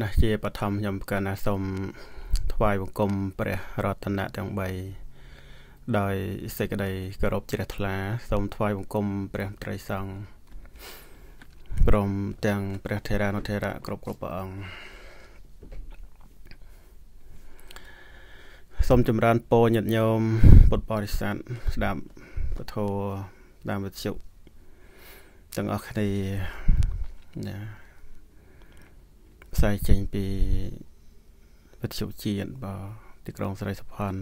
ណាជាបឋមខ្ញុំកណ្ណាសូមថ្វាយបង្គំព្រះរតនៈទាំង3ដោយសេចក្តីគោរពជ្រះថ្លាសូមថ្វាយបង្គំព្រះត្រីសង្ឃព្រមទាំងព្រះថេរានុថេរៈគ្រប់គ្រប់ព្រះអង្គសូមចម្រើនពរញាតិញោមពុទ្ធបរិស័ទស្ដាប់ពធតាមវិទ្យុទាំងអស់គ្នាណាផ្សាយចេញពីវិទ្យុជាតិបាទទីក្រុងស្រីសុផាន់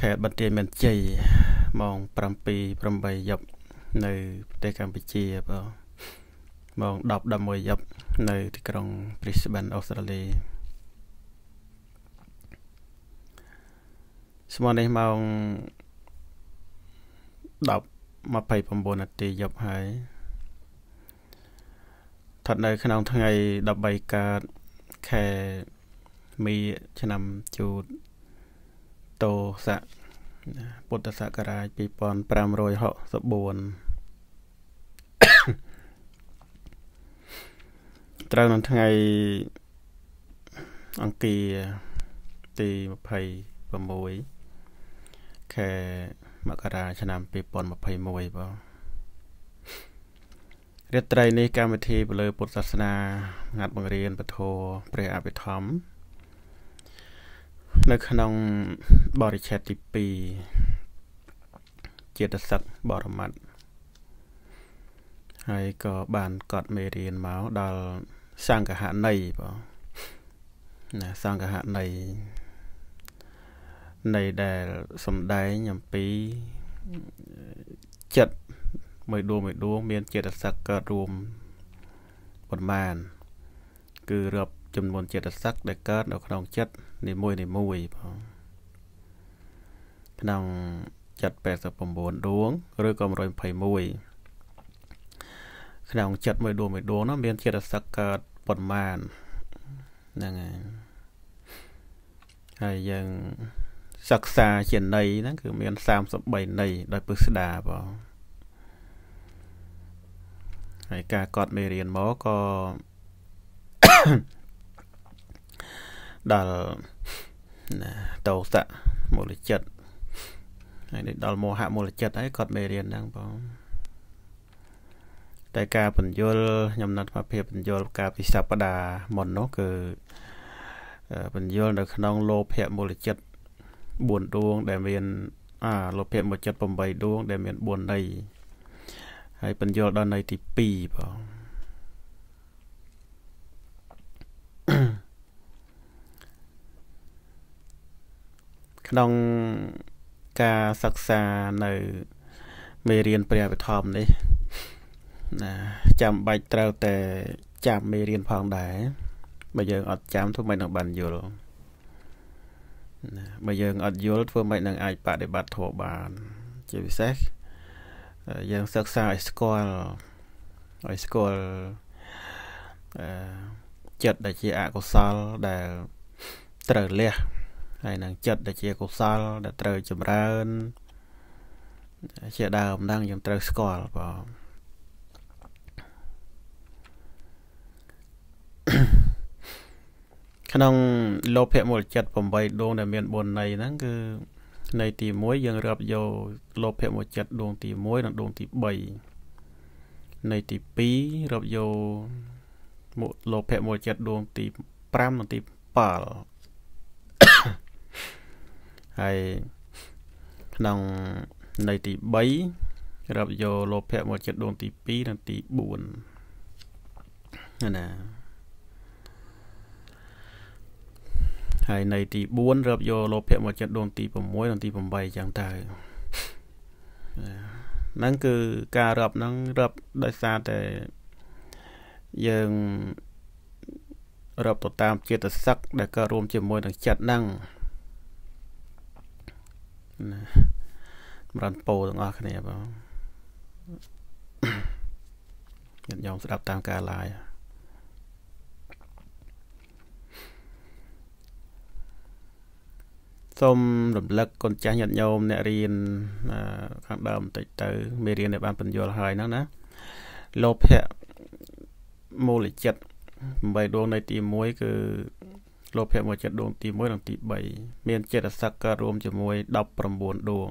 ខេត្តបន្ទាយមានជ័យម៉ោង7 8យប់នៅប្រទេសកម្ពុជាបាទម៉ោង10 11យប់នៅ ទីក្រុង Brisbane អូស្ត្រាលី ស្មើនេះម៉ោង10 29នាទីយប់ហើយឋិតនៅក្នុងថ្ងៃ13កើតខែមីឆ្នាំជូតតោស័កពុទ្ធសករាជ2564ត្រូវនៅថ្ងៃអង្គារទី26ខែមករាឆ្នាំ2021បងរាត្រីនេះកម្មវិធីពលឺពុទ្ធសាសនាងាត់បង្រៀនពធព្រះអភិធម្មនៅក្នុងបរិច្ឆេទទី2ចេតសិកបរមត្តហើយក៏បានកត់មេរៀនមកដល់សង្ឃហណីបងណាសង្ឃហណីនៃដែលសំដែងអំពីចិត្តមួយដួងមួយដួងមានចិត្តសឹកកើតរួមប៉ុន្មានគឺរាប់ចំនួនចិត្តសឹកដែលកើតនៅក្នុងចិត្តនីមួយនីមួយផងក្នុងចិត្ត89ដួង ឬក៏121ក្នុងចិត្តមួយដួងមួយដួងនោះមានចិត្តសឹកកើតប៉ុន្មានហ្នឹងហើយហើយយើងសិក្សាជាន័យហ្នឹងគឺមាន33ន័យដោយពិស្ដាបងហើយការកត់មេរៀនមកក៏ដល់ណាតោសៈមូលចិត្តហើយនេះដល់មោហៈមូលចិត្តហើយគាត់មេរៀនហ្នឹងបងតែការបញ្យលខ្ញុំណាត់ថាភាពបញ្យលការ ពិសព្ទាមុននោះគឺបញ្យលនៅក្នុងលោភៈមូលចិត្ត4ដួង ដែលមានអាលោភៈមូលចិត្ត8ដួង ដែលមាន4ន័យហើយបញ្យល់ដល់នៅទី2បងក្នុងការសិក្សានៅមេរៀនព្រះវិធមនេះណាចាំបាច់ត្រូវតែចាំមេរៀនផងដែរបើយើងអត់ចាំធ្វើមិននឹងបានយល់ណាបើយើងអត់យល់ធ្វើមិននឹង អាចបដិបត្តិធម៌បាន ជាពិសេសយើងសិក្សាឲ្យស្គាល់ឲ្យស្គាល់អឺចិត្តដែលជាអកុសលដែលត្រូវលះហើយនឹងចិត្តដែលជាកុសលដែលត្រូវចម្រើន ជាដើមហ្នឹងយើងត្រូវស្គាល់បងក្នុងលោភៈមូលចិត្ត8ដួងដែលមាន4ន័យហ្នឹងគឺន័យទី1យើងរាប់យកលោភៈមួយចិត្តដួងទី1និងដួងទី3ន័យទី2រាប់យកមុលោភៈមួយចិត្តដួងទី5និង ទី7ហើយក្នុងន័យទី3រាប់យកលោភៈមួយចិត្តដួងទី2និងទី4ណាហើយនៃទី4រាប់យកលោភៈមកចិត្តដួងទី6និងទី8អញ្ចឹងទៅហ្នឹងគឺ ការរាប់ហ្នឹងរាប់ដោយសារតែយើងរាប់ទៅតាមចិត្តសឹកដែលកើតរួមជាមួយនឹងចិត្តហ្នឹងណាសម្រាប់ពោទាំងអស់គ្នាបងញាតិញោមស្ដាប់តាមការឡាយសូមរំលឹកកូនចាស់ញាតិញោមអ្នករៀនខាងដើមបន្តិចទៅមេរៀនដែលបានបញ្យល់ហើយហ្នឹងណាលោភៈមូលចិត្ត8ដួងនៃទី1គឺលោភៈមូលចិត្តដួងទី1និងទី3មានចិត្តសក្ករួមជាមួយ19ដួង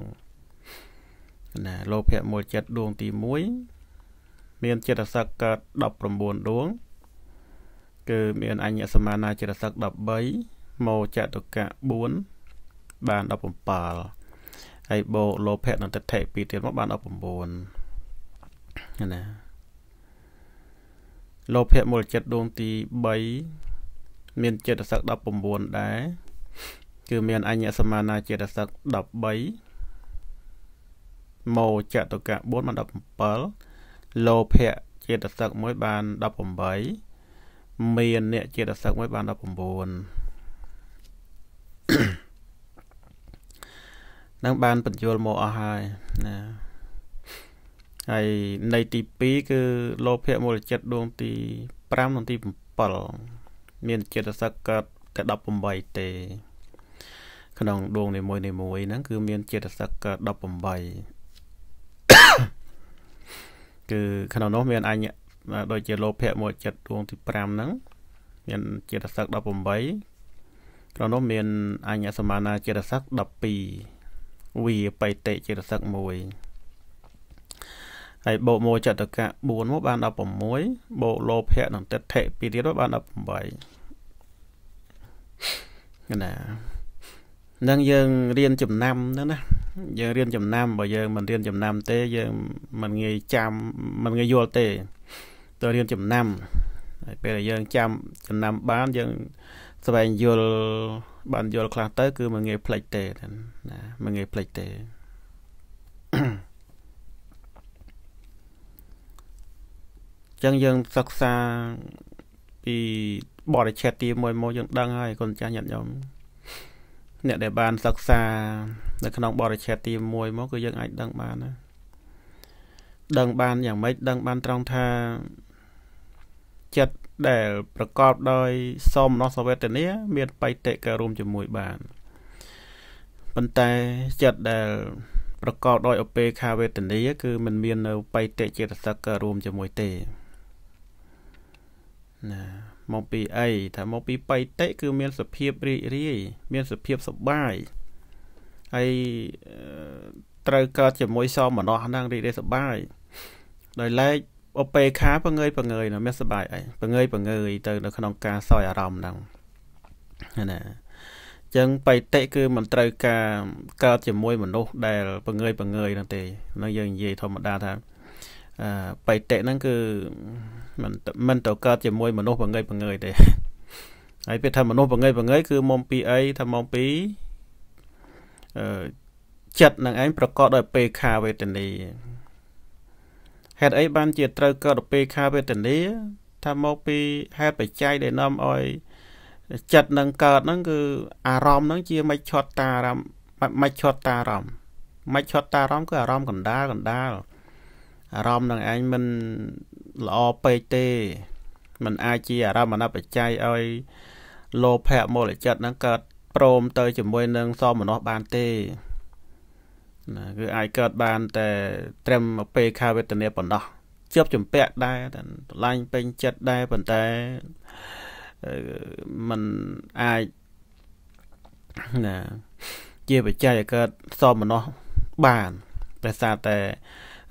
ណាលោភៈមូលចិត្តដួងទី1មានចិត្តសក្ក19ដួងគឺ មានអញ្ញសមាណាចិត្តសក្ក13មោចតុកៈ4បាន17ហើយបូកលោភៈនិងទិដ្ឋិពីទៀតមកបាន19ណាលោភៈមូលចិត្តដួងទី3មានចិត្តសឹក19ដែរគឺមានអញ្ញសមាណាចិត្តសឹក13មោចតុកៈ4បាន17លោភៈចិត្តសឹក1បាន18មានអ្នកចិត្តសឹក1បាន19នឹងបានបញ្យលមកអស់ហើយណាហើយនៃទី2គឺលោភៈមូលចិត្តដួងទី5និងទី7មានចិត្តសក្កើតតែ18ទេ ក្នុងដួងនីមួយនីមួយហ្នឹង គឺ មានចិត្តសក្កើត18គឺក្នុងនោះមានអញ្ញដូចជាលោភៈមូលចិត្តដួងទី5ហ្នឹងមានចិត្តសក្ត18ក្នុងនោះមានអញ្ញសមានាចិត្តសក្ត12វាបៃតិជារសឹក1ហើយបូកមួយចតកៈ4មកបាន16បូកលោភៈនិងទិដ្ឋិពីរទៀតបាន18ណានឹងយើងរៀនចំណាំហ្នឹងណាយើងរៀនចំណាំបើយើងមិនរៀនចំណាំ ទេយើងមិនងាយចាំមិនងាយយល់ទេទៅរៀនចំណាំហើយពេលដែលយើងចាំចំណាំបានយើងស្វែងយល់បានយល់ខ្លះទៅ គឺមិនងាយភ្លេចទេណាមិនងាយភ្លេចទេចឹងយើងសិក្សាពីបរិច្ឆេទទី1មកយើងដឹងហើយកូនចាស់ញាតិញោមអ្នកដែលបាន សិក្សា នៅក្នុងបរិច្ឆេទទី1មក គឺយើងអាចដឹងបានណាដឹងបានយ៉ាងម៉េចដឹងបានត្រង់ថាចិត្តដែលប្រកបដោយ សមនសវេទនា មានបៃតិករួមជាមួយបានប៉ុន្តែចិត្តដែលប្រកបដោយឧបេខាវេទនាគឺมันមាននៅបៃតិចេតសិករួមជាមួយទេណាមកពីអីថាមកពីបៃតិគឺ មានសភាពរីករាយមានសភាពសបាយហើយត្រូវកើតជាមួយសមនោះហ្នឹងរីករាយសបាយដោយឡែកអពេខាពងើយពងើយណាមានសបាយអីពងើយពងើយទៅ នៅក្នុងការសោយអារម្មណ៍ហ្នឹងណាចឹងបៃតិគឺមិនត្រូវការកើតជាមួយមនុស្សដែលពងើយពងើយហ្នឹងទេនៅយើងនិយាយធម្មតាថាអឺបៃតិហ្នឹងគឺមិនមិនទៅកើតជាមួយមនុស្សពងើយពងើយ ទេហើយពេលថាមនុស្សពងើយពងើយគឺមុំពីអីថាមុំពីអឺចិត្តនឹងឯងប្រកបដោយ ពេខាវេទនីហេតុអីបានជាត្រូវកើតពេខាវេទនាថាមកពីហេតុបច្ច័យដែលនាំឲ្យចិត្តនឹងកើតហ្នឹងគឺអារម្មណ៍ហ្នឹងជាមិនឆត់តាអារម្មណ៍មិនឆត់តាអារម្មណ៍មិនឆត់តាអារម្មណ៍គឺអារម្មណ៍កណ្ដាលកណ្ដាលអារម្មណ៍នឹងឯងមិនល្អពេកទេมันអាចជាអារម្មណ៍បច្ច័យឲ្យ លោភៈមូលចិត្តហ្នឹងកើតព្រមទៅជាមួយនឹងសមមនោបានទេណាគឺអាចកើតបាន តែត្រឹមពេលខែវេទនាប៉ុណ្ណោះជាប់ចម្ពាក់ដែរតែឆ្លាញ់ពេញចិត្តដែរប៉ុន្តែมันអាចណាជាបច្ច័យឲ្យកើតសមនោះបានប្រសាតែ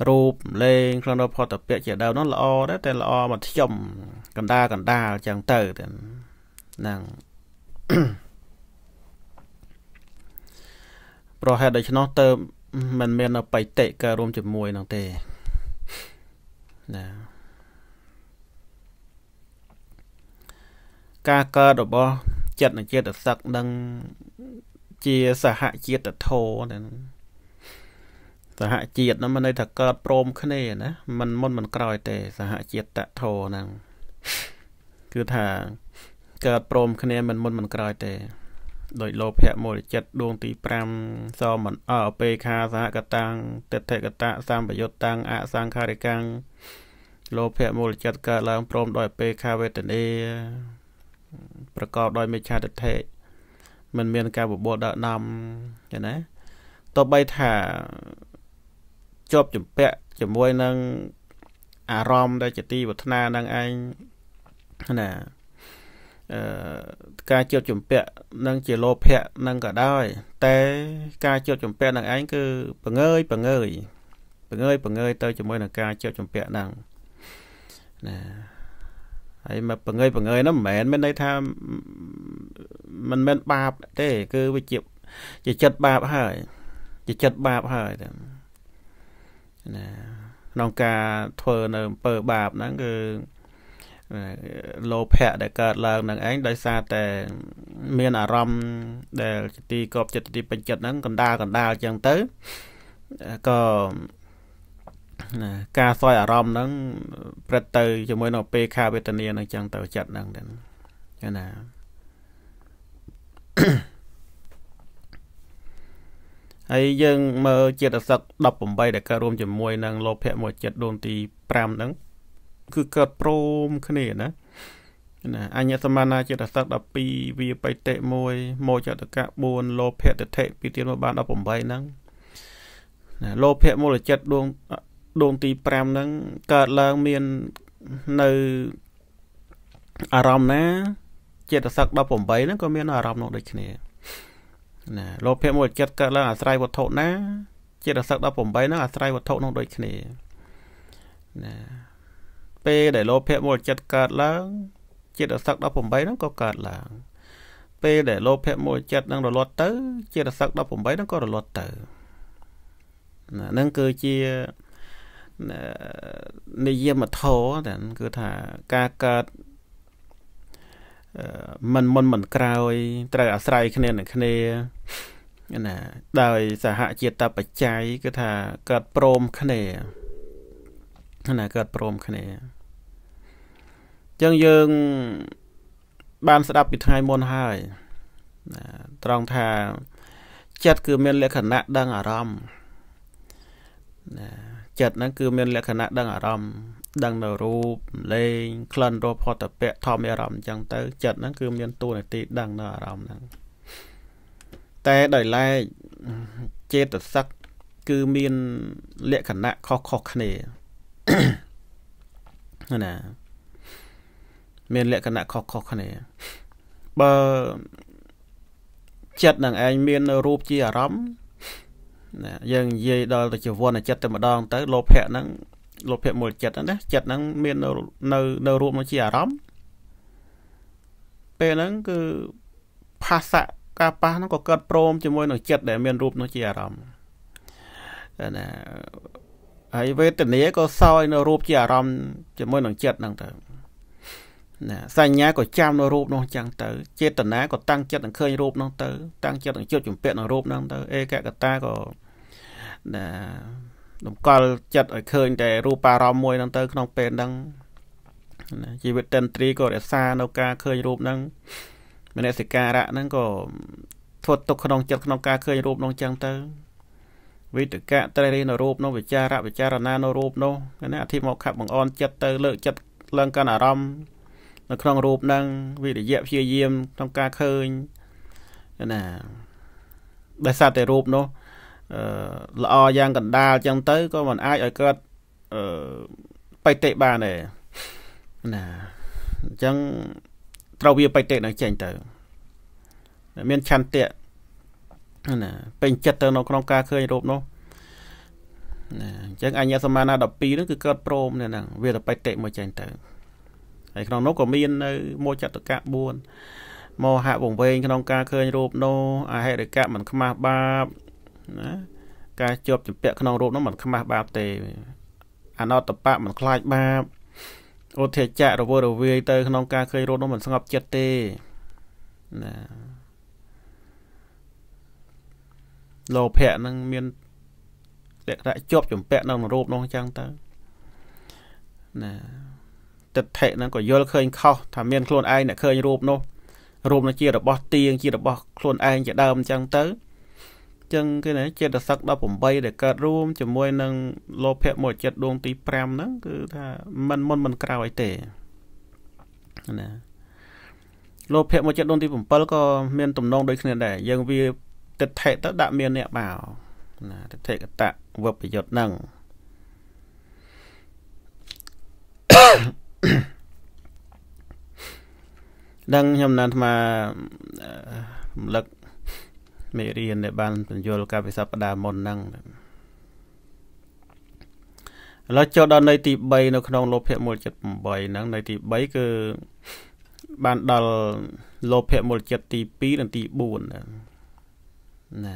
រូបលេងក្នុងរបស់ផតពៈជាដើមនោះល្អដែរតែល្អមកខ្ញុំកណ្ដាលកណ្ដាលចឹងទៅតែហ្នឹងប្រហែលដូច្នោះទៅមិនមានអបិតិក៏រួមជាមួយនឹងទេណាការកើតរបស់ចិត្តនិងចេតសិកនឹងជាសហជាតិធោហ្នឹងសហជាតិហ្នឹងមិនន័យថាកើតព្រមគ្នាណាមិនមុនមិនក្រោយទេសហជាតិតធោហ្នឹងគឺថាកើតព្រមគ្នាមិនមុនមិនក្រោយទេដោយលោភៈមូលចិត្តដួងទី5សមិនអបេខាសហកតាំងតិដ្ឋិកតៈសម្បយុត្តតាំងអសង្ខារិកាំងលោភៈមូលចិត្តកើតឡើងព្រម ដោយអបេខាវេទនាប្រកបដោយមិច្ឆាទិដ្ឋិមិនមានការបបោដាក់ដំចឹងណាតបីថាជាប់ចម្ពាក់ជាមួយនឹងអារម្មណ៍ដែលជាទីវឌ្ឍនានឹងឯងណាការជាប់ជំពាក់នឹងជាលោភៈនឹងក៏ដោយតែការជាប់ជំពាក់នឹងឯងគឺបង្ើយ បង្ើយបង្ើយបង្ើយទៅជាមួយនឹងការជាប់ជំពាក់ហ្នឹងណាហើយមកបង្ើយបង្ើយហ្នឹងមិនមែនមានន័យថាមិនមែនបាបទេ គឺវាជាជាចិត្តបាបហើយ ជាចិត្តបាបហើយតែណាក្នុងការធ្វើនៅអំពើបាបហ្នឹងគឺលោភៈដែលកើតឡើងនឹងឯងដោយសារតែមាន អារម្មណ៍ដែលទីកប់ចិត្តទីពេញចិត្តហ្នឹងកណ្ដាលកណ្ដាលអញ្ចឹងទៅក៏ការសយអារម្មណ៍ហ្នឹងព្រឹត្តទៅជាមួយនៅពេលខាវេទនាហ្នឹងចឹងទៅចិត្តហ្នឹងទៅចឹងណាហើយយើងមើលចិត្តសឹក18ដែលកើតរួមជាមួយនឹងលោភៈមួយចិត្តដូនទី5ហ្នឹងគឺកើតព្រមគ្នាណាណាអញ្ញសមាណាចិត្តសក12វាបិតិ1មោចតកៈ4លោភៈតិថិពីទានមកបាន18ហ្នឹងណាលោភៈមូលចិត្តដួងដួងទី5ហ្នឹងកើតឡើង មាននៅអារម្មណ៍ណាចិត្តសក18ហ្នឹងក៏មានអារម្មណ៍នោះដូចគ្នាណាលោភៈមូលចិត្តកើតឡើងអាស្រ័យវត្ថុណាចិត្តសក18ហ្នឹងអាស្រ័យវត្ថុនោះដូចគ្នាណាពេលដែលលោភៈមូលចិត្តកើតឡើងជាតិស័ក18ហ្នឹងក៏កើតឡើង ពេលដែលលោភៈមូលចិត្តនឹងរលត់ទៅជាតិស័ក18ហ្នឹងក៏រលត់ទៅណានឹងគឺជានិយមធរតែគឺថាការកើតមិនមុនមិនក្រោយ ត្រូវអាស្រ័យគ្នានឹងគ្នាណាដោយសហជាតិបច្ច័យគឺថាកើតព្រមគ្នាណាគាត់ព្រមគ្នាចឹងយើងបានស្ដាប់ពីថ្ងៃមុនហើយណាត្រង់ថាចិត្តគឺមានលក្ខណៈដឹងអារម្មណ៍ណាចិត្តហ្នឹងគឺមានលក្ខណៈដឹងអារម្មណ៍ដឹងនៅរូប លេងក្លិនរផតពៈធម្មអារម្មណ៍អញ្ចឹងទៅ ចិត្តហ្នឹងគឺមានតួនាទីដឹងនៅអារម្មណ៍ហ្នឹងតែដោយឡែកចេតសិកគឺមានលក្ខណៈខុសៗគ្នាណាមានលក្ខណៈខុសខុសគ្នា បើចិត្តនឹងឯងមានរូបជាអារម្មណ៍ណាយើងនិយាយដល់ទៅជាវណ្ណចិត្តតែម្ដងទៅលោភៈហ្នឹងលោភៈមូលចិត្តណាចិត្តហ្នឹងមាននៅនៅរូបមកជាអារម្មណ៍ពេលហ្នឹងគឺផាសៈការប៉ះហ្នឹងក៏កើតព្រមជាមួយនឹងចិត្តដែល មានរូបនោះជាអារម្មណ៍ណាហើយវេទនាក៏សោយនៅរូបជាអារម្មណ៍ជាមួយនឹងចិត្តហ្នឹងទៅណាសញ្ញាក៏ចាំនៅរូបនោះចឹងទៅចេតនាក៏តាំងចិត្តនឹងឃើញរូបនោះទៅតាំងចិត្តនឹងជុតជំពាក់នឹងរូបនោះទៅអេកកតាក៏ណាតម្កល់ចិត្តឲ្យឃើញតែរូបារម្មណ៍មួយហ្នឹងទៅ ក្នុងពេលហ្នឹងណាជីវិតតន្ត្រីក៏រក្សានៅការឃើញរូបហ្នឹងមនសិការៈហ្នឹងក៏ធ្វើទុកក្នុងចិត្តក្នុងការឃើញរូបនោះចឹងទៅវិតកៈត្រេះរិះនៅរូបនោះវិចារៈវិចារណានៅរូបនោះណាអធិមកខបង្អន់ចិត្តទៅលើកចិត្តឡើងកាន់អារម្មណ៍នៅក្នុងរូបនឹងវិរិយៈព្យាយាមក្នុងការឃើញណាដែលសត្វតែរូបនោះអឺល្អយ៉ាងកណ្ដាលចឹងទៅក៏មិនអាចឲ្យកើតអឺបិតិបានដែរណាអញ្ចឹងត្រូវវាបិតិនឹងចេញទៅមានឆន្ទៈណាពេញចិត្តទៅនៅក្នុងការឃើញរូបនោះណាអញ្ចឹងអញ្ញសមាណា12ហ្នឹងគឺកើតព្រមនៅហ្នឹងវាតបតិមកចេញទៅហើយក្នុងនោះក៏មាននៅមោចតកៈ4មោហៈវង្វេងក្នុងការឃើញរូបនោះអហិរិកៈមិនខ្មាស់បាបណាការជាប់ចម្ពាក់ក្នុងរូបនោះមិនខ្មាស់បាបទេអនតបៈមិនខ្លាចបាបឧទ្ធាចៈរវល់រវាយទៅក្នុងការឃើញរូបនោះមិនស្ងប់ចិត្តទេណាលោភៈហ្នឹងមានលក្ខណៈជាប់ចម្ពាក់នៅក្នុងរូបនោះអញ្ចឹងទៅណាទិដ្ឋិហ្នឹងក៏យល់ឃើញខុសថាមាន ខ្លួនឯងអ្នកឃើញរូបនោះរូបនោះជារបស់ទៀងជារបស់ខ្លួនឯងជាដើមអញ្ចឹងទៅចឹងគេណាចេតសឹក18ដែលកើតរួមជាមួយនឹងលោភៈមោចិតដួងទី5ហ្នឹងគឺថាมันមុនมันក្រោយទេណាលោភៈមោចិតដួងទី7ក៏មានទំនងដូចគ្នាដែរយើងវាទិដ្ឋិទៅដាក់មានអ្នកបាណាទិដ្ឋិកតៈវពយុទ្ធនឹងដឹងខ្ញុំណានអារំលឹកមេរៀនដែលបានបញ្យលកាលពីសប្តាហ៍មុនហ្នឹងឥឡូវចូលដល់នៃទី3នៅក្នុង លោភៈមូលចិត្ត8ហ្នឹងនៃទី3គឺបានដល់លោភៈមូលចិត្តទី2និងទី4ហ្នឹងណា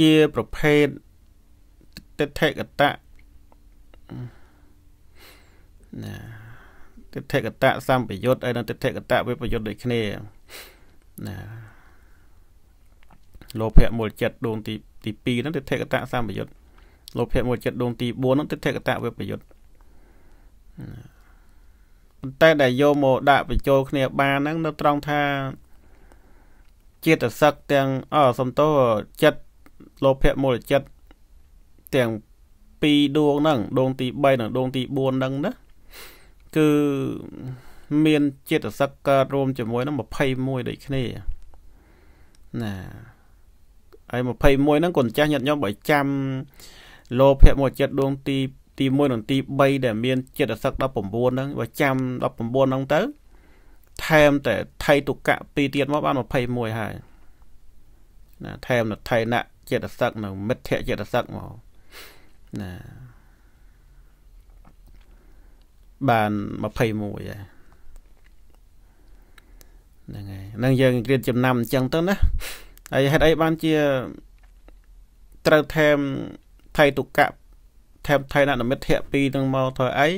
ជាប្រភេទតិដ្ឋិកតៈណាតិដ្ឋិកតៈសម្បយុទ្ធហើយនិងតិដ្ឋិកតៈវិបយុទ្ធដូចគ្នាណាលោភៈមូលចិត្តដួងទីទី2ហ្នឹងទិដ្ឋិកតៈសម្បយុទ្ធលោភៈមូលចិត្តដួងទី4ហ្នឹងទិដ្ឋិកតៈវិបយុទ្ធប៉ុន្តែដែលយកមកដាក់បញ្ចូលគ្នាបានហ្នឹងនៅត្រង់ថាចិត្តសឹកទាំងអសំទោចិត្តលោភៈមូលចិត្តទាំង2ដួងហ្នឹងដួងទី3និងដួងទី4ហ្នឹងណាគឺមានចិត្តសឹកកើតរួមជាមួយនឹង21ដូចគ្នាណាហើយ21ហ្នឹងកូនចាស់ញាតិញោមបើចាំលោភៈមូលចិត្តដួងទីទី1និងទី3ដែលមានចិត្តសឹក19ហ្នឹងបើចាំ19ហ្នឹងទៅថែមតែថៃតុកៈពីរទៀតមកបាន21ហើយណា ថែមនៅថៃណៈចិត្តសឹកនៅ មិទ្ធៈចិត្តសឹកមកណាបាន21ហើយហ្នឹងហើយហ្នឹងយើងរៀនចំណាំអញ្ចឹងទៅណាហើយហេតុអីបានជាត្រូវថែមថៃតុកៈថែមថៃណនិមិត្តភៈ2ហ្នឹងមកធ្វើអី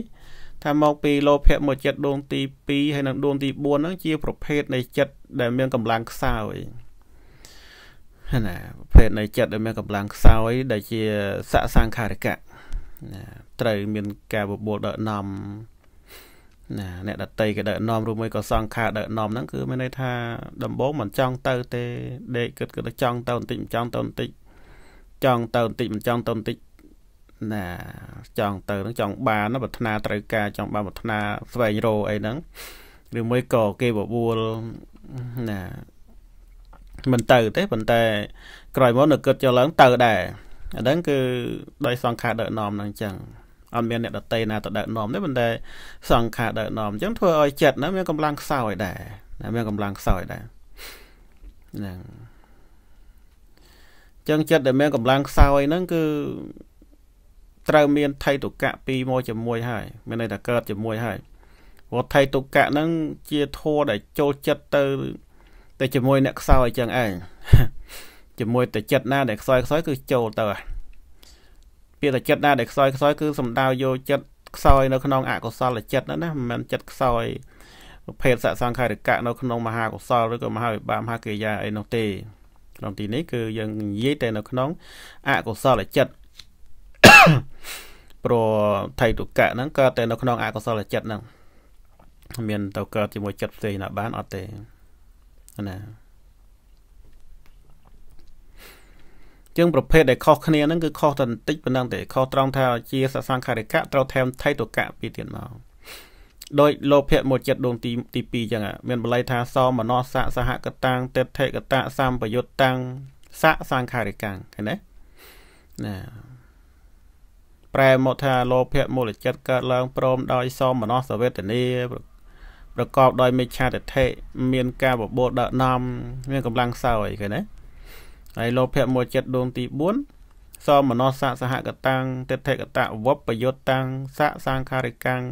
ថាមកពីលោភៈមកចិត្តដួងទី2ហើយនិងដួងទី4ហ្នឹងជាប្រភេទនៃចិត្តដែលមានកម្លាំងខ្សោយណាប្រភេទនៃចិត្តដែលមានកម្លាំងខ្សោយ ដែលជាសៈសង្ខារិកៈណាត្រូវមានការបបួលដឹកនាំណាអ្នកដតីក៏ដឹកនាំឬមួយក៏សង្ខារដឹកនាំហ្នឹង គឺមានន័យថាដំបូងមិនចង់ទៅ ទេដេកគិតគិតចង់ទៅបន្តិចមិនចង់ទៅបន្តិចចង់ទៅបន្តិចមិនចង់ទៅបន្តិចណាចង់ទៅនឹងចង់បានប្រាថ្នាត្រូវការចង់បានប្រាថ្នាស្វែងរកអីហ្នឹងឬមួយក៏គេបបួលណាមិនទៅ ទេប៉ុន្តែក្រោយមកនៅគិតចូលឡើងទៅដែរអាហ្នឹងគឺដោយសង្ខារដឹកនាំហ្នឹងអញ្ចឹងអត់មានអ្នកដតីណាទៅដឹកនាំទេប៉ុន្តែសង្ខារដឹកនាំអញ្ចឹងធ្វើឲ្យចិត្តហ្នឹងមានកម្លាំងខ្សោយដែរមានកម្លាំងខ្សោយដែរហ្នឹងចឹងចិត្តដែល មានកម្លាំងខ្សោយហ្នឹងគឺត្រូវមាន ថៃតុកៈពីរមកជាមួយហើយមានន័យថាកើតជាមួយហើយព្រោះថៃតុកៈហ្នឹងជាធัวដែលចូលចិត្តទៅតែជាមួយអ្នកខ្សោយចឹងឯងជាមួយតែចិត្តណាដែលខ្សោយខ្សោយគឺចូលទៅពាក្យតែចិត្តណាដែលខ្សោយខ្សោយគឺសំដៅយកចិត្តខ្សោយនៅក្នុងអកុសលចិត្តហ្នឹងណាមិនមែនចិត្តខ្សោយប្រភេទសសង្ខារិកៈនៅក្នុងមហាកុសលឬក៏មហាវិបាកមហាកិរិយាអីនោះទេក្នុងទីនេះគឺយើងនិយាយតែនៅក្នុងអកុសលចិត្តព្រោះថៃទុកៈហ្នឹងកើតតែនៅក្នុងអកុសលចិត្តហ្នឹងមានទៅកើតជាមួយចិត្តផ្សេងណាបានអត់ទេណាជាងប្រភេទដែលខុសគ្នាហ្នឹងគឺខុសតែបន្តិចប៉ុណ្ណឹងទេខុសត្រង់ថាជាសសង្ខារិកៈត្រូវថែមថៃតុកៈពីទៀតមកដោយលោភៈមួយចិត្តដួងទីទី2ចឹងមានបល័យថាសមនោសៈសហកតាំងទេថេកតៈសម្បយុតតាំងសៈសង្ខារិកាំងឃើញទេណាប្រែមកថាលោភៈមូលចិត្តកើតឡើងព្រម ដោយសមមនោសវេទនាប្រកបដោយមិច្ឆាទិដ្ឋិមានការបបួលដឹកនាំមានកម្លាំងសោយឃើញទេហើយលោភៈមូលចិត្តដួងទី4សមនោសៈសហកតាំងទិដ្ឋិកតវបយុត្តតាំងសៈសង្ខារិកាំង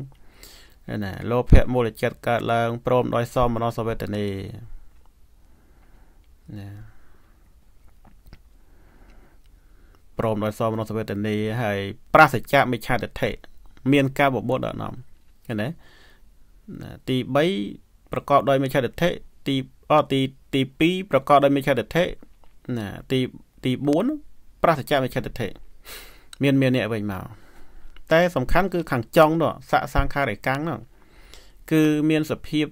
ណាលោភៈមូលចិត្តកើតឡើងព្រមដោយសមនោសវេទនាណាព្រមដោយសមនសវេទនីហើយប្រសិជ្ជមិឆាទិដ្ឋិមានការបបោតដល់អនំឃើញទេទី3ប្រកបដោយមិឆាទិដ្ឋិទីអទីទី2ប្រកបដោយមិឆាទិដ្ឋិណាទីទី4ប្រសិជ្ជមិឆាទិដ្ឋិមាន មានអ្នកវិញមកតែសំខាន់គឺ ខាងចុងនោះស័កសង្ខារិកាំងនោះគឺមានសភាព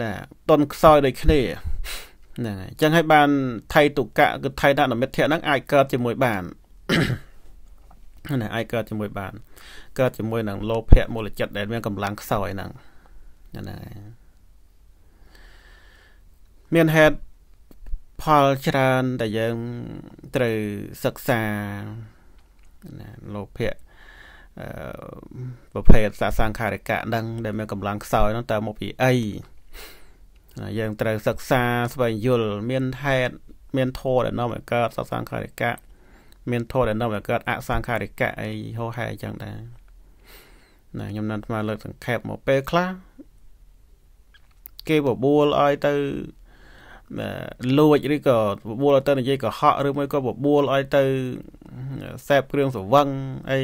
ណាតន់ខ្សោយដូចគ្នាហ្នឹងហើយអញ្ចឹងឲ្យបានថៃទុកៈគឺថៃថានមិទ្ធៈហ្នឹងអាចកើតជាមួយ បានណាអាចកើតជាមួយបានកើតជាមួយនឹង លោភៈមូលចិត្តដែលមានកម្លាំងខ្សោយហ្នឹងណាមានហេតុផលច្រើនដែលយើងត្រូវសិក្សាណាលោភៈប្រភេទសាសង្ខារិកៈហ្នឹងដែលមានកម្លាំងខ្សោយហ្នឹងតើមកពីអីយើងត្រូវសិក្សាស្វែងយល់មានហេតុមានធម៌ដែលនាំឲ្យកើតសសង្ខារិកៈមានធម៌ដែលនាំឲ្យកើតអសង្ខារិកៈអីហោហែអញ្ចឹងដែរណាខ្ញុំនឹងស្មើលើក សង្ខេបមកពេលខ្លះគេបបួលឲ្យទៅលួចឬក៏បបួលឲ្យទៅនិយាយកុហកឬមួយក៏បបួលឲ្យទៅសេពគ្រឿងស្រវឹងអី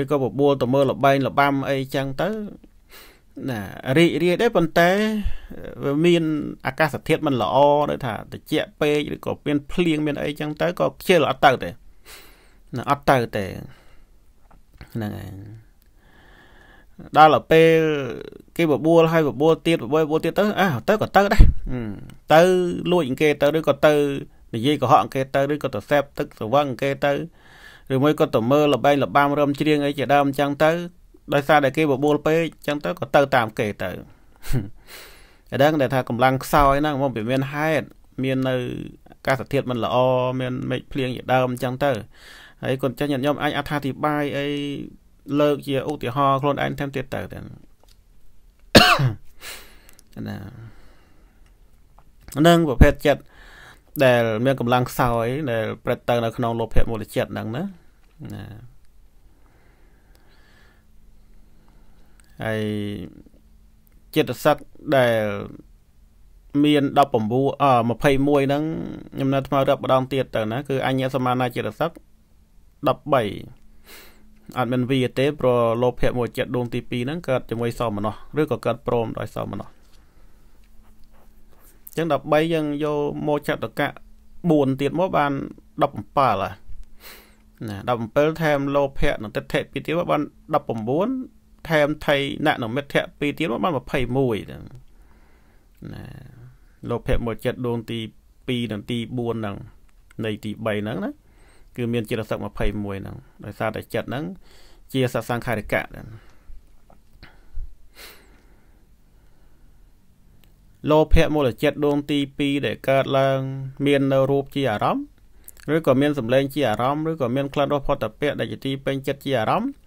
ឬក៏បបួលទៅមើលលបែងលបាំអីចឹងទៅណារីករាយដែរប៉ុន្តែវាមាន អាកាសធាតុមិនល្អដូចថាត្រជាក់ពេកឬក៏មានភ្លៀងមានអីចឹងទៅក៏ខ្ជិលអត់ទៅទេណាអត់ទៅទេហ្នឹងហើយដល់ទៅពេលគេបបួលហើយបបួលទៀតបបួលបបួលទៀតទៅអើទៅក៏ទៅដែរទៅលួចអង្គគេទៅឬក៏ទៅនិយាយកុហកអង្គគេទៅឬក៏ទៅសេពទឹកស្រវឹងអង្គគេទៅឬមួយក៏ទៅមើលលបែងលបាំរំច្រៀងអីជាដើមអញ្ចឹងទៅដោយសារតែគេបបួលពេកអញ្ចឹងទៅក៏ទៅតាមគេទៅតែដឹងដែលថាកម្លាំងខ្សោយហ្នឹងមកវាមានហេតុមាននៅកាសធាតុមិនល្អមានមេឃភ្លៀងជាដើមអញ្ចឹងទៅហើយគាត់ចាញ់ញាតិញោមអាចអត្ថាធិប្បាយអីលើកជាឧទាហរណ៍ខ្លួនឯងតាមទៀតទៅទាំងណានឹងប្រភេទចិត្តដែលមានកម្លាំងខ្សោយដែលប្រតិទៅនៅក្នុងលោភៈមូលចិត្តហ្នឹងណាណាហើយចិត្តសឹកដែលមាន19 21ហ្នឹងខ្ញុំនៅថ្មរាប់ម្ដងទៀតទៅណាគឺអញ្ញសមាណាចិត្តសឹក13អត់មានវាទេព្រោះលោភៈមួយចិត្តដួងទី2ហ្នឹងកើតជាមួយសមនោះឬក៏កើតព្រមដោយសមនោះអញ្ចឹង13យើងយកមកចតកៈ4ទៀតមកបាន17ណា17ថែមលោភៈនិងទិដ្ឋិពីទៀតបាន19ថែមថៃណនមិទ្ធៈ2ទៀតមកបាន21ហ្នឹងណាលោកភៈមួយចិត្តដួងទី2និងទី4ហ្នឹងនៃទី3ហ្នឹងណាគឺមានចិត្តសឹក21ហ្នឹងដោយសារតែចិត្តហ្នឹងជាសសង្ខារិកៈលោភៈមូលចិត្តដួងទី2ដែលកើតឡើង មាននៅរូបជាអារម្មណ៍ឬក៏មានសម្លេងជាអារម្មណ៍ឬក៏មានក្លិនរសផុតតពៈដែលជាទីពេញចិត្តជាអារម្មណ៍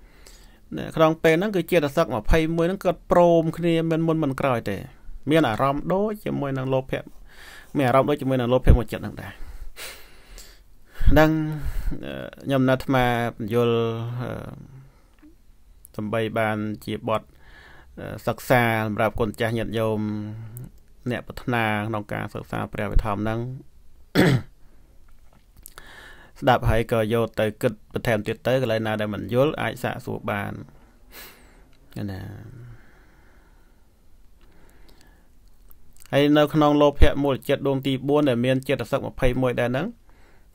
ក្នុងពេលហ្នឹងគឺជាតិសឹក21ហ្នឹងគាត់ព្រមគ្នាមិនមុនមិនក្រោយទេមានអារម្មណ៍ដូចជាមួយនឹងលោភៈមានអារម្មណ៍ដូចជាមួយនឹងលោភៈមួយចិត្តហ្នឹងដែរនឹងខ្ញុំណាត់ថ្មបញ្យលសំបីបានជាបត់សិក្សាសម្រាប់គុណចាស់ញាតិញោមអ្នកប្រាថ្នាក្នុងការ សិក្សា ព្រះវិធម្មហ្នឹងស្ដាប់ហើយក៏យកទៅគិតបន្ថែមទៀតទៅកន្លែងណាដែលមិនយល់អាចសាកសួរបានណាហើយនៅក្នុងលោភៈមូលចិត្តដួងទី4ដែលមានចិត្តសឹក21ដែរហ្នឹង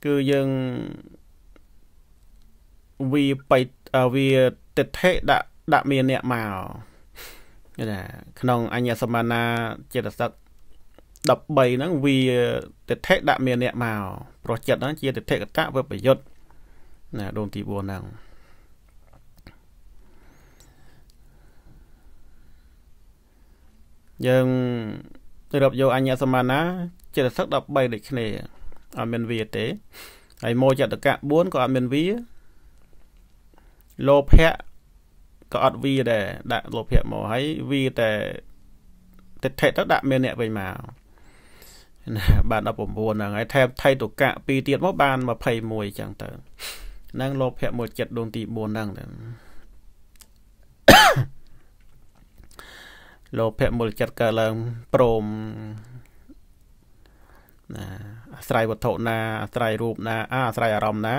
គឺយើងវាបៃវាតិដ្ឋិដាក់ដាក់មានអ្នកមកណាក្នុងអញ្ញាសមាណាចិត្តសឹក21 13ហ្នឹងវាទិដ្ឋិដាក់មានអ្នកមកព្រោះចិត្តហ្នឹងជាទិដ្ឋិកតៈវិបយុទ្ធណាដូនទី4ហ្នឹងយើងរាប់យកអញ្ញាសមាណាចិត្តសឹក13ដូចគ្នាអត់មានវាទេហើយមោចតកៈ4ក៏អត់មានវាលោភៈក៏អត់វាដែរដាក់លោភៈមកហើយវាតែតិដ្ឋិទៅដាក់មានអ្នកវិញមកណាបាន19ហ្នឹងហើយថែមថៃតុកៈ2ទៀតមកបាន21អញ្ចឹងទៅហ្នឹងលោភៈមួយចិត្តដួងទី4ហ្នឹងទៅលោភៈមូលចិត្តកើតឡើងព្រមណាអាស្រ័យវត្ថុណាអាស្រ័យរូបណាអាស្រ័យអារម្មណ៍ណា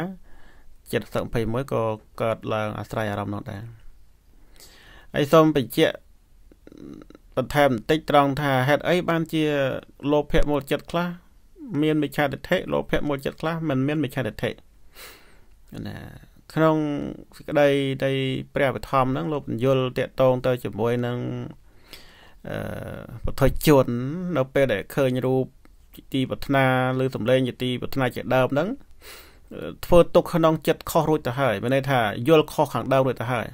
ចិត្ត21ក៏កើតឡើងអាស្រ័យអារម្មណ៍នោះដែរហើយសូមបញ្ជាក់បន្ថែមបន្តិចត្រង់ថាហេតុអីបានជា លោភៈមូលចិត្តខ្លះមានមិច្ឆាទិដ្ឋិលោភៈមូលចិត្តខ្លះមិនមានមិច្ឆាទិដ្ឋិណាក្នុងសេចក្តីនៃព្រះបឋមហ្នឹង លោកបញ្យលតកតងទៅជាមួយនឹងអឺពុទ្ធជននៅពេលដែលឃើញរូបទីប្រាថ្នាឬសំឡេងជាទីប្រាថ្នាជាដើមហ្នឹងធ្វើទុកក្នុងចិត្តខុសរួចទៅហើយមានន័យថាយល់ខុសខាងដើមរួចទៅហើយ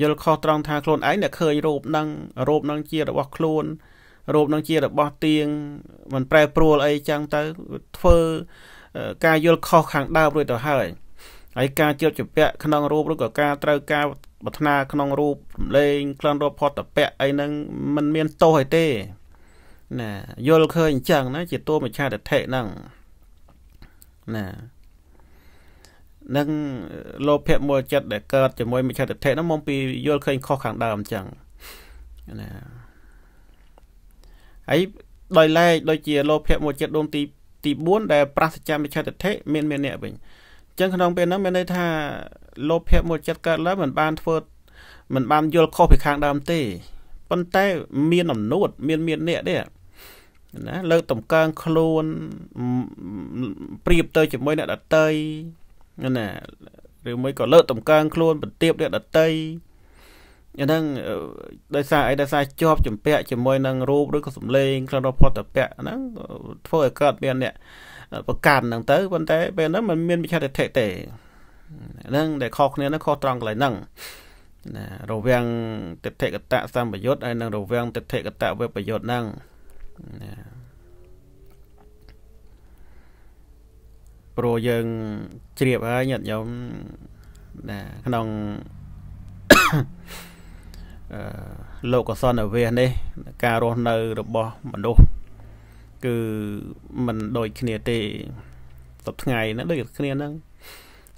យល់ខុសត្រង់ថាខ្លួនឯងអ្នកឃើញរូបនឹងរូបនឹងជារបស់ខ្លួនរូបនឹងជារបស់ទៀងមិនប្រែប្រួលអីចឹងទៅធ្វើការយល់ខុសខាងដើមរួចទៅហើយហើយការជឿជាក់ក្នុងរូបឬក៏ការត្រូវការប្រាថ្នាក្នុងរូបរំលែងក្លិនរពតពៈអីហ្នឹងมันមានទោសអីទេណាយល់ឃើញអញ្ចឹងណាជាតួមច្ឆាទិដ្ឋិហ្នឹងណានិងលោភៈមូលចិត្តដែលកើតជាមួយមិច្ឆាទិដ្ឋិនោះមកពីយល់ឃើញខុសខាងដើមអញ្ចឹងណាហើយដោយឡែកដូចជាលោភៈមូលចិត្តដួងទីទី4ដែលប្រសិទ្ធមិច្ឆាទិដ្ឋិមានមានអ្នកវិញអញ្ចឹងក្នុងពេលហ្នឹងមានន័យថាលោភៈមូលចិត្តកើតឡើងមិនបានធ្វើមិនបានយល់ខុសពីខាង ដើមទេប៉ុន្តែ មានអំនួតមានមានអ្នកទេណា លើកតម្កើងខ្លួនប្រៀបទៅជាមួយ អ្នកដតីណាឬមួយក៏លើកតម្កើងខ្លួនបន្ទាបអ្នកដតីអាហ្នឹងដោយសារអីដោយសារជាប់ចម្ពាក់ជាមួយនឹង រូបឬក៏សម្លេងក្នុងរបស់ផតពៈហ្នឹងធ្វើឲ្យកើតមានអ្នកប្រកាន់ហ្នឹងទៅប៉ុន្តែពេលហ្នឹងมันមានវិឆិតតិទេហ្នឹងដែលខុសគ្នាហ្នឹងខុសត្រង់កន្លែងហ្នឹងណារវាងទិដ្ឋិកតៈសម្បយុទ្ធហើយនឹងរវាងទិដ្ឋិកតៈវិបយុទ្ធហ្នឹងណាព្រោះយើងជ្រាបហើយញាតិញោមណាក្នុងអឺលោកសន្និវេសនេះការរស់នៅ របស់មនុស្សគឺมันដូចគ្នាទេសពថ្ងៃហ្នឹងដូចគ្នាហ្នឹង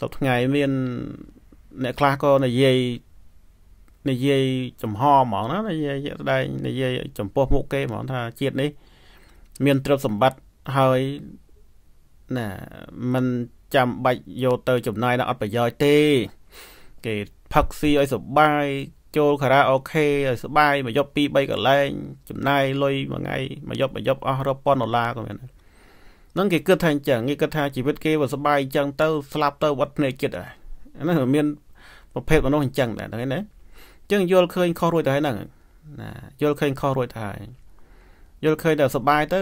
សពថ្ងៃ មានអ្នកខ្លះក៏និយាយនិយាយចំហហ្មងណានិយាយស្ដែងនិយាយចំពោះមុខគេហ្មង ថាជាតិនេះ មានទ្រព្យសម្បត្តិហើយណាมันចាំបាច់យកទៅចំណាយដល់អត់ប្រយោជន៍ទេគេផឹកស៊ីឲ្យសុបាយចូលខារ៉ាអូខេឲ្យសុបាយមកយប់2 3កន្លែង ចំណាយលុយមួយថ្ងៃមកយប់មកយប់អស់រាប់ពាន់ដុល្លារក៏មានហ្នឹងគេគិតថាអញ្ចឹងគេគិតថាជីវិតគេវាសុបាយអញ្ចឹងទៅស្លាប់ទៅវត្តភ្នែកចិត្តហ្នឹងមានប្រភេទមនុស្សអញ្ចឹងដែរហ្នឹងណាអញ្ចឹងយល់ឃើញខុសរួចទៅហើយហ្នឹងណាយល់ឃើញខុសរួចទៅហើយយល់ឃើញតែសុបាយទៅ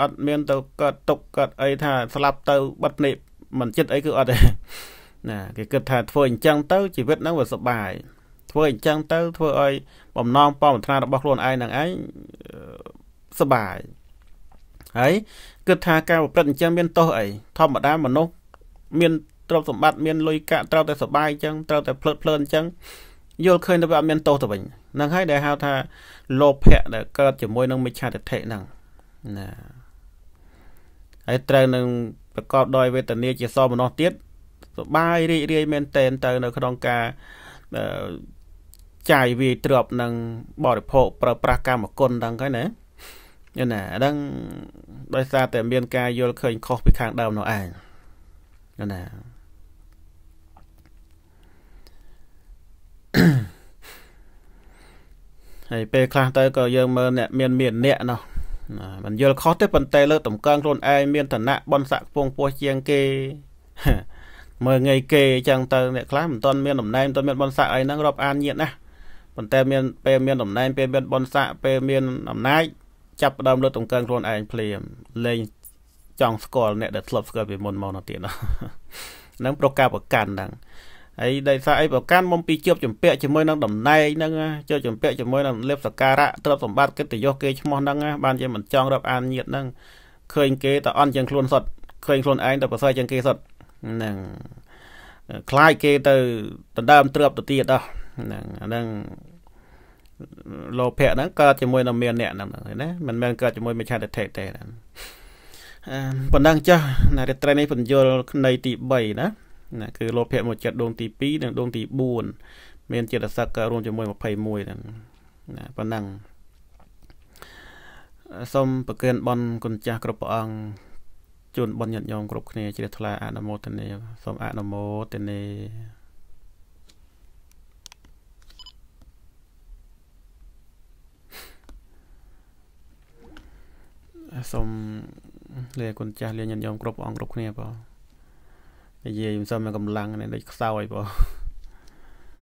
អត់មានទៅកើតទុកកើតអីថាស្លាប់ទៅបិទនេះមិនចិត្តអីគឺអត់ទេណាគេគិតថាធ្វើអញ្ចឹងទៅជីវិតហ្នឹងវាសុបាយធ្វើអញ្ចឹងទៅ ធ្វើឲ្យបំណងបំថ្នារបស់ខ្លួនឯងហ្នឹងឯងសុបាយហើយគិតថាការប្រព្រឹត្តអញ្ចឹងមានទោសអីធម្មតាមនុស្សមានទ្រព្យសម្បត្តិមានលុយកាក់ត្រូវតែសុបាយអញ្ចឹងត្រូវតែភ្លើតភ្លើនអញ្ចឹងយល់ឃើញទៅវាអត់មានទោសទៅវិញហ្នឹងហើយដែលហៅថាលោភៈដែលកើតជាមួយនឹងមិច្ឆាទិដ្ឋិហ្នឹងណាហើយត្រូវនឹងប្រកបដោយវេទនាជាសមនោះទៀតសបាយរីករាយមែនតែនទៅនៅ ក្នុងការចាយវាយទ្រពនឹងបរិភោគប្រើប្រាស់កម្មគុណហ្នឹងហើយណាយល់ណាអាហ្នឹងដោយសារតែមាន ការយល់ឃើញខុសពីខាងដើមនោះឯងយល់ណាហើយពេលខ្លះទៅក៏យើងមើលអ្នកមានមានអ្នកណោះមិនយល់ខុសទេប៉ុន្តែលើតម្កើងខ្លួនឯងមានឋានៈបនស័កខ្ពងពោះជាងគេមើលងាយគេអញ្ចឹងទៅអ្នកខ្លះមិនទាន់មានតំណែងមិនទាន់មានបនស័កអីហ្នឹងរាប់អានញាតណាប៉ុន្តែមានពេលមានតំណែងពេលមានបនស័កពេលមានអំណាចចាប់ផ្ដើមលើតម្កើងខ្លួនឯងភ្លាមលែងចង់ស្គាល់អ្នកដែលធ្លាប់ស្គាល់ពីមុនមកនោះទៀតហ្នឹងប្រកាសប្រកាន់ហ្នឹងហើយដោយសារអីប្រកាន់មុំពីជាប់ចម្ពាក់ជាមួយនឹងតំណែងហ្នឹងជាប់ចម្ពាក់ជាមួយនឹងលៀបសការៈទ្រព្យសម្បត្តិកិត្តិយសគេឈ្មោះហ្នឹងបានជាមិនចង់រាប់អានញាតហ្នឹងឃើញគេតអន់ជាងខ្លួនសុតឃើញខ្លួនឯងតប្រសើរជាងគេសុតហ្នឹងខ្លាចគេទៅដណ្ដើមទ្រព្យទៅទៀតអោះហ្នឹងអាហ្នឹងលោភៈហ្នឹងកើតជាមួយនឹងមានអ្នកហ្នឹងណាមិនមែនកើតជាមួយមិច្ឆាទិដ្ឋិទេប៉ុណ្ណឹងចាស់នៅរាត្រីនេះបញ្យលនៃទី3ណាណាគឺលោភៈមួយចិត្តដងទី2និងដងទី4មានចិត្តសឹករួមជាមួយ21ហ្នឹងណាប៉ុណ្ណឹងសូមប្រគិនបនគុណចាស់គ្រប់ព្រះអង្គជូនបនញាតិញោមគ្រប់គ្នាជ្រះថ្លាអនុមោទនាសូមអនុមោទនាសូមលាគុណចាស់លាញាតិញោមគ្រប់ព្រះអង្គគ្រប់គ្នាបងនិយាយមិនសូវមានកម្លាំងនេះដូចខ្សោយបង